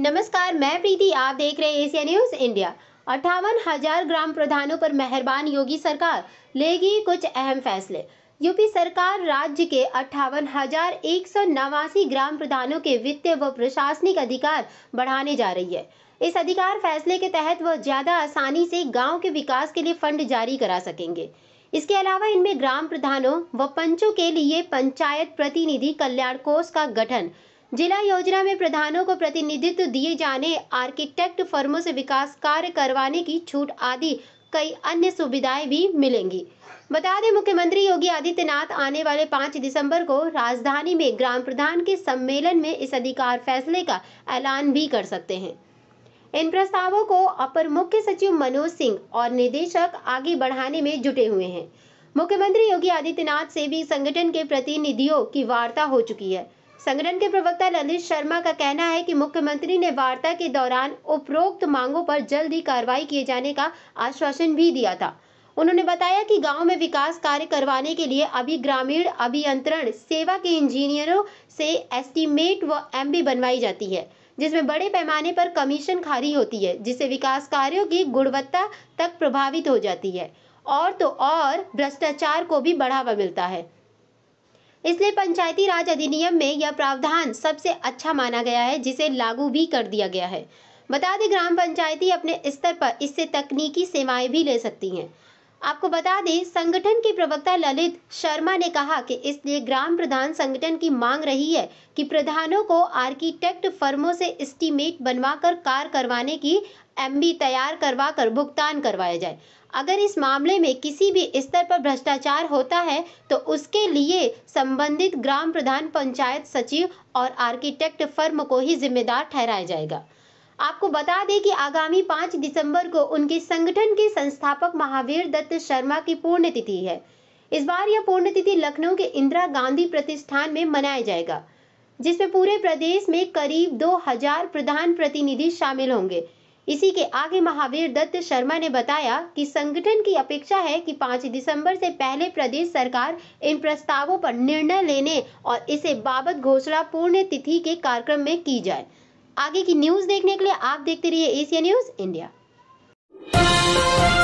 नमस्कार मैं प्रीति आप देख रहे हैं एशिया न्यूज इंडिया अट्ठावन हजार ग्राम प्रधानों पर मेहरबान योगी सरकार लेगी कुछ अहम फैसले यूपी सरकार राज्य के अट्ठावन हजार एक सौ नवासी ग्राम प्रधानों के वित्तीय व प्रशासनिक अधिकार बढ़ाने जा रही है इस अधिकार फैसले के तहत वह ज्यादा आसानी से गांव के विकास के लिए फंड जारी करा सकेंगे इसके अलावा इनमें ग्राम प्रधानों व पंचों के लिए पंचायत प्रतिनिधि कल्याण कोष का गठन जिला योजना में प्रधानों को प्रतिनिधित्व दिए जाने आर्किटेक्ट फर्मों से विकास कार्य करवाने की छूट आदि कई अन्य सुविधाएं भी मिलेंगी बता दें मुख्यमंत्री योगी आदित्यनाथ आने वाले पाँच दिसंबर को राजधानी में ग्राम प्रधान के सम्मेलन में इस अधिकार फैसले का ऐलान भी कर सकते हैं इन प्रस्तावों को अपर मुख्य सचिव मनोज सिंह और निदेशक आगे बढ़ाने में जुटे हुए हैं मुख्यमंत्री योगी आदित्यनाथ से भी संगठन के प्रतिनिधियों की वार्ता हो चुकी है संगठन के प्रवक्ता ललित शर्मा का कहना है कि मुख्यमंत्री ने वार्ता के दौरान उपरोक्त मांगों पर जल्द ही कार्रवाई किए जाने का आश्वासन भी दिया था उन्होंने बताया कि गांव में विकास कार्य करवाने के लिए अभी ग्रामीण अभियंत्रण सेवा के इंजीनियरों से एस्टीमेट व एम बनवाई जाती है जिसमें बड़े पैमाने पर कमीशन खारी होती है जिससे विकास कार्यों की गुणवत्ता तक प्रभावित हो जाती है और तो और भ्रष्टाचार को भी बढ़ावा मिलता है इसलिए पंचायती राज अधिनियम में यह प्रावधान सबसे अच्छा माना गया है जिसे लागू भी कर दिया गया है बता दें ग्राम पंचायती अपने स्तर पर इससे तकनीकी सेवाएं भी ले सकती हैं आपको बता दें संगठन के प्रवक्ता ललित शर्मा ने कहा कि इसलिए ग्राम प्रधान संगठन की मांग रही है कि प्रधानों को आर्किटेक्ट फर्मों से एस्टीमेट बनवाकर कार करवाने की एमबी तैयार करवा कर भुगतान करवाया जाए अगर इस मामले में किसी भी स्तर पर भ्रष्टाचार होता है तो उसके लिए संबंधित ग्राम प्रधान पंचायत सचिव और आर्किटेक्ट फर्म को ही जिम्मेदार ठहराया जाएगा आपको बता दें कि आगामी पांच दिसंबर को उनके संगठन के संस्थापक महावीर दत्त शर्मा की पुण्यतिथि है इस बार यह पुण्यतिथि लखनऊ के इंदिरा गांधी प्रतिष्ठान में मनाया जाएगा जिसमें पूरे प्रदेश में करीब 2000 प्रधान प्रतिनिधि शामिल होंगे इसी के आगे महावीर दत्त शर्मा ने बताया कि संगठन की अपेक्षा है कि 5 दिसंबर से पहले प्रदेश सरकार इन प्रस्तावों पर निर्णय लेने और इसे बाबत घोषणा पूर्ण तिथि के कार्यक्रम में की जाए आगे की न्यूज देखने के लिए आप देखते रहिए एशिया न्यूज इंडिया